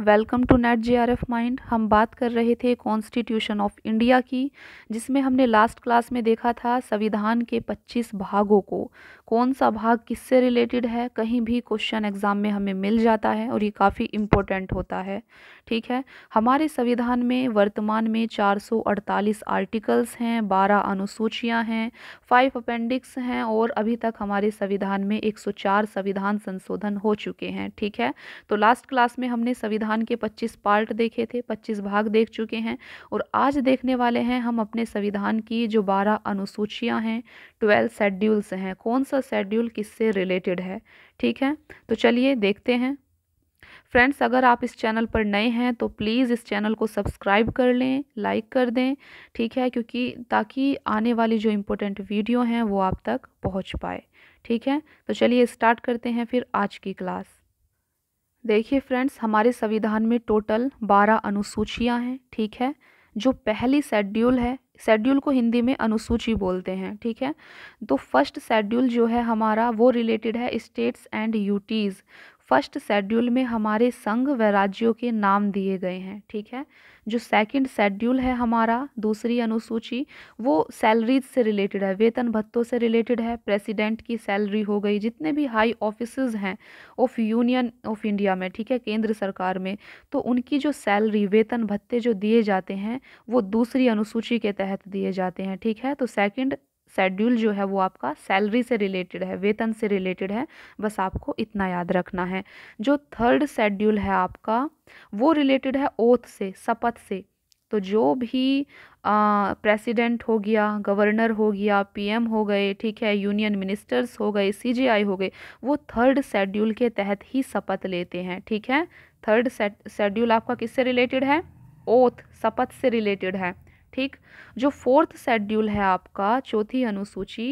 welcome to net F mind हम बात कर रहे थे कॉन्स्टिट्यूशन ऑफ इंडिया की जिसमें हमने लास्ट क्लास में देखा था संविधान के 25 भागों को कौन सा भाग किससे रिलेटेड है कहीं भी क्वेश्चन एग्ज़ाम में हमें मिल जाता है और ये काफ़ी इम्पोर्टेंट होता है ठीक है हमारे संविधान में वर्तमान में 448 आर्टिकल्स हैं 12 अनुसूचियां हैं 5 अपेंडिक्स हैं और अभी तक हमारे संविधान में 104 संविधान संशोधन हो चुके हैं ठीक है तो लास्ट क्लास में हमने संविधान संविधान के 25 पार्ट देखे थे 25 भाग देख चुके हैं और आज देखने वाले हैं हम अपने संविधान की जो 12 अनुसूचियां हैं 12 शेड्यूल्स हैं कौन सा शेड्यूल किससे रिलेटेड है ठीक है तो चलिए देखते हैं फ्रेंड्स अगर आप इस चैनल पर नए हैं तो प्लीज़ इस चैनल को सब्सक्राइब कर लें लाइक कर दें ठीक है क्योंकि ताकि आने वाली जो इम्पोर्टेंट वीडियो हैं वो आप तक पहुंच पाए ठीक है तो चलिए स्टार्ट करते हैं फिर आज की क्लास देखिए फ्रेंड्स हमारे संविधान में टोटल बारह अनुसूचियाँ हैं ठीक है जो पहली शेड्यूल है शेड्यूल को हिंदी में अनुसूची बोलते हैं ठीक है तो फर्स्ट शेड्यूल जो है हमारा वो रिलेटेड है states and UTs first schedule में हमारे संघ व राज्यों के नाम दिए गए हैं ठीक है जो सेकंड शेड्यूल है हमारा दूसरी अनुसूची वो सैलरीज से रिलेटेड है वेतन भत्तों से रिलेटेड है प्रेसिडेंट की सैलरी हो गई जितने भी हाई ऑफिस हैं ऑफ यूनियन ऑफ इंडिया में ठीक है केंद्र सरकार में तो उनकी जो सैलरी वेतन भत्ते जो दिए जाते हैं वो दूसरी अनुसूची के तहत दिए जाते हैं ठीक है तो सेकेंड शेड्यूल जो है वो आपका सैलरी से रिलेटेड है वेतन से रिलेटेड है बस आपको इतना याद रखना है जो थर्ड शेड्यूल है आपका वो रिलेटेड है ओथ से शपथ से तो जो भी प्रेसिडेंट हो गया गवर्नर हो गया पीएम हो गए ठीक है यूनियन मिनिस्टर्स हो गए सीजीआई हो गए वो थर्ड शेड्यूल के तहत ही शपथ लेते हैं ठीक है थर्ड शेड्यूल आपका किससे रिलेटेड है ओथ शपथ से रिलेटेड है ठीक जो फोर्थ शेड्यूल है आपका चौथी अनुसूची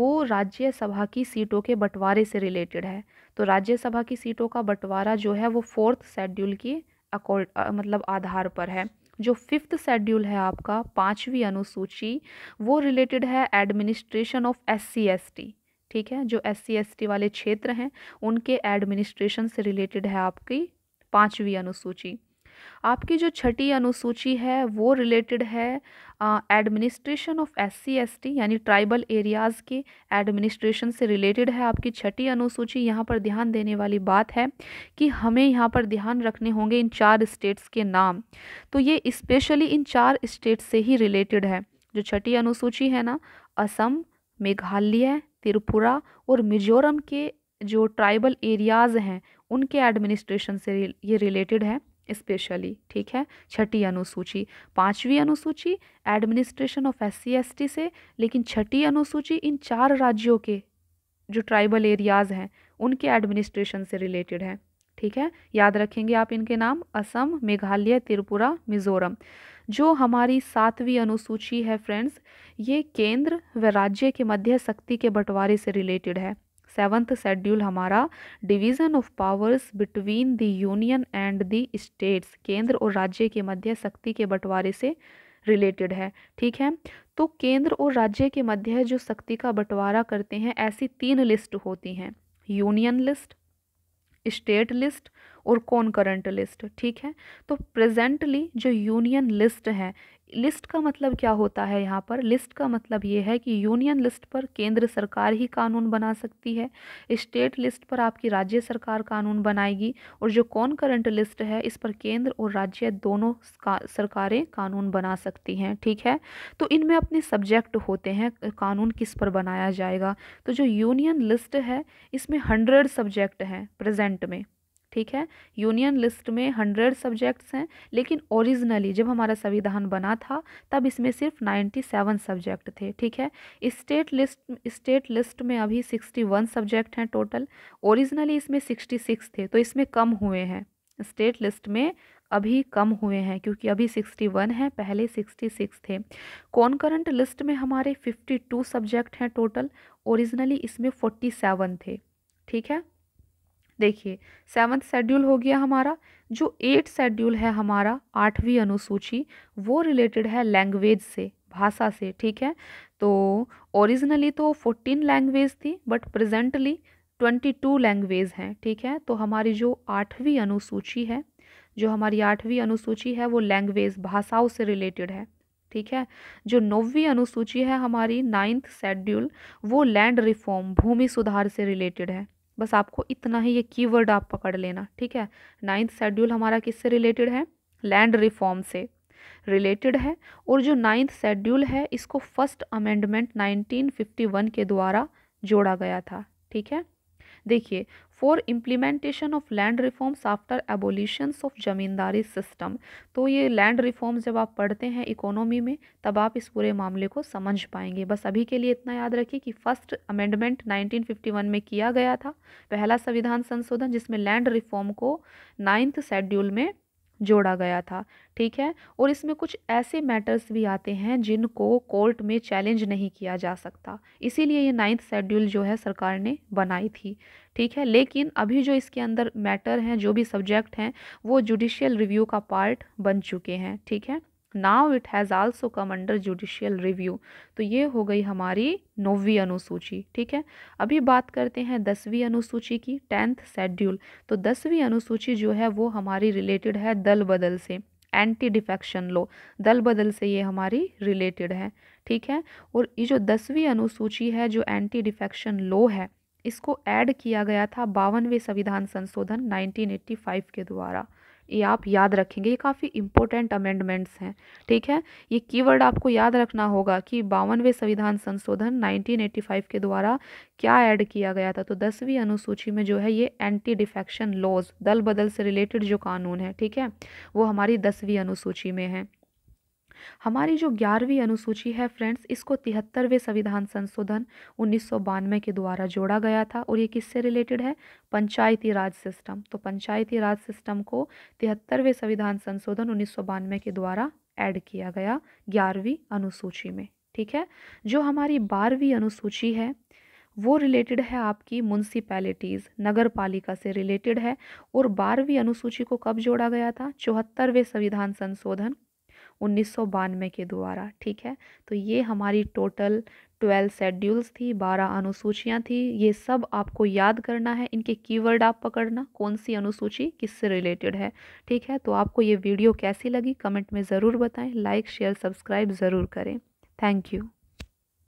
वो राज्यसभा की सीटों के बंटवारे से रिलेटेड है तो राज्यसभा की सीटों का बंटवारा जो है वो फोर्थ शेड्यूल की अकॉर्ड मतलब आधार पर है जो फिफ्थ शेड्यूल है आपका पाँचवीं अनुसूची वो रिलेटेड है administration of S C S T ठीक है जो एस सी एस टी वाले क्षेत्र हैं उनके एडमिनिस्ट्रेशन से रिलेटेड है आपकी पाँचवीं अनुसूची आपकी जो छठी अनुसूची है वो रिलेटेड है administration of S C S T यानी ट्राइबल एरियाज़ के एडमिनिस्ट्रेशन से रिलेटेड है आपकी छठी अनुसूची यहाँ पर ध्यान देने वाली बात है कि हमें यहाँ पर ध्यान रखने होंगे इन चार स्टेट्स के नाम तो ये स्पेशली इन चार स्टेट्स से ही रिलेटेड है जो छठी अनुसूची है ना असम मेघालय त्रिपुरा और मिजोरम के जो ट्राइबल एरियाज़ हैं उनके एडमिनिस्ट्रेशन से ये रिलेटेड है स्पेशली ठीक है छठी अनुसूची पांचवी अनुसूची एडमिनिस्ट्रेशन ऑफ एस सी से लेकिन छठी अनुसूची इन चार राज्यों के जो ट्राइबल एरियाज़ हैं उनके एडमिनिस्ट्रेशन से रिलेटेड है ठीक है याद रखेंगे आप इनके नाम असम मेघालय त्रिपुरा मिजोरम जो हमारी सातवीं अनुसूची है फ्रेंड्स ये केंद्र व राज्य के मध्य शक्ति के बंटवारे से रिलेटेड है सेवन्थ शेड्यूल हमारा division of powers between the union and the states केंद्र और राज्य के मध्य शक्ति के बंटवारे से रिलेटेड है ठीक है तो केंद्र और राज्य के मध्य जो शक्ति का बंटवारा करते हैं ऐसी तीन लिस्ट होती हैं यूनियन लिस्ट स्टेट लिस्ट और कौन करंट लिस्ट ठीक है तो प्रेजेंटली जो यूनियन लिस्ट है लिस्ट का मतलब क्या होता है यहाँ पर लिस्ट का मतलब ये है कि यूनियन लिस्ट पर केंद्र सरकार ही कानून बना सकती है स्टेट लिस्ट पर आपकी राज्य सरकार कानून बनाएगी और जो कौन करंट लिस्ट है इस पर केंद्र और राज्य दोनों सरकारें कानून बना सकती हैं ठीक है तो इनमें अपने सब्जेक्ट होते हैं कानून किस पर बनाया जाएगा तो जो यूनियन लिस्ट है इसमें हंड्रेड सब्जेक्ट हैं प्रजेंट में ठीक है यूनियन लिस्ट में हंड्रेड सब्जेक्ट्स हैं लेकिन ओरिजिनली जब हमारा संविधान बना था तब इसमें सिर्फ नाइन्टी सेवन सब्जेक्ट थे ठीक है स्टेट लिस्ट स्टेट लिस्ट में अभी सिक्सटी वन सब्जेक्ट हैं टोटल ओरिजिनली इसमें सिक्सटी सिक्स थे तो इसमें कम हुए हैं स्टेट लिस्ट में अभी कम हुए हैं क्योंकि अभी सिक्सटी वन है पहले सिक्सटी सिक्स थे कॉन्करंट लिस्ट में हमारे फिफ्टी टू सब्जेक्ट हैं टोटल ओरिजिनली इसमें फोर्टी सेवन थे ठीक है देखिए सेवन्थ शेड्यूल हो गया हमारा जो एट शेड्यूल है हमारा आठवीं अनुसूची वो रिलेटेड है लैंग्वेज से भाषा से ठीक है तो ओरिजिनली तो फोर्टीन लैंग्वेज थी but presently twenty two language हैं ठीक है तो हमारी जो आठवीं अनुसूची है जो हमारी आठवीं अनुसूची है वो लैंग्वेज भाषाओं से रिलेटेड है ठीक है जो नौवीं अनुसूची है हमारी नाइन्थ शेड्यूल वो लैंड रिफॉर्म भूमि सुधार से रिलेटेड है बस आपको इतना ही ये कीवर्ड आप पकड़ लेना ठीक है नाइन्थ शेड्यूल हमारा किससे रिलेटेड है लैंड रिफॉर्म से रिलेटेड है और जो नाइन्थ शेड्यूल है इसको फर्स्ट अमेंडमेंट 1951 के द्वारा जोड़ा गया था ठीक है देखिए for implementation of land reforms after abolitions of zamindari system तो ये लैंड रिफॉर्म्स जब आप पढ़ते हैं इकोनॉमी में तब आप इस पूरे मामले को समझ पाएंगे बस अभी के लिए इतना याद रखिए कि फर्स्ट अमेंडमेंट 1951 में किया गया था पहला संविधान संशोधन जिसमें लैंड रिफॉर्म को नाइन्थ शेड्यूल में जोड़ा गया था ठीक है और इसमें कुछ ऐसे मैटर्स भी आते हैं जिनको कोर्ट में चैलेंज नहीं किया जा सकता इसीलिए ये नाइन्थ शेड्यूल जो है सरकार ने बनाई थी ठीक है लेकिन अभी जो इसके अंदर मैटर हैं जो भी सब्जेक्ट हैं वो जुडिशियल रिव्यू का पार्ट बन चुके हैं ठीक है now it has also come under judicial review तो ये हो गई हमारी नौवीं अनुसूची ठीक है अभी बात करते हैं दसवीं अनुसूची की टेंथ शेड्यूल तो दसवीं अनुसूची जो है वो हमारी रिलेटेड है दल बदल से एंटी डिफेक्शन लो दल बदल से ये हमारी रिलेटेड है ठीक है और ये जो दसवीं अनुसूची है जो एंटी डिफेक्शन लो है इसको ऐड किया गया था बावनवे संविधान संशोधन 1985 के द्वारा ये आप याद रखेंगे ये काफ़ी इंपॉर्टेंट अमेंडमेंट्स हैं ठीक है ये कीवर्ड आपको याद रखना होगा कि बावनवे संविधान संशोधन 1985 के द्वारा क्या ऐड किया गया था तो दसवीं अनुसूची में जो है ये एंटी डिफेक्शन लॉज दल बदल से रिलेटेड जो कानून है ठीक है वो हमारी दसवीं अनुसूची में है हमारी जो ग्यारहवीं अनुसूची है फ्रेंड्स इसको तिहत्तरवें संविधान संशोधन उन्नीस के द्वारा जोड़ा गया था और ये किससे रिलेटेड है पंचायती राज सिस्टम तो पंचायती राज सिस्टम को तिहत्तरवें संविधान संशोधन उन्नीस के द्वारा ऐड किया गया ग्यारहवीं अनुसूची में ठीक है जो हमारी बारहवीं अनुसूची है वो रिलेटेड है आपकी म्यूनसिपैलिटीज़ नगर पालिका से रिलेटेड है और बारहवीं अनुसूची को कब जोड़ा गया था चौहत्तरवें संविधान संशोधन उन्नीस के द्वारा ठीक है तो ये हमारी टोटल ट्वेल्व शेड्यूल्स थी बारह अनुसूचियाँ थी ये सब आपको याद करना है इनके कीवर्ड आप पकड़ना कौन सी अनुसूची किससे रिलेटेड है ठीक है तो आपको ये वीडियो कैसी लगी कमेंट में ज़रूर बताएं लाइक शेयर सब्सक्राइब ज़रूर करें थैंक यू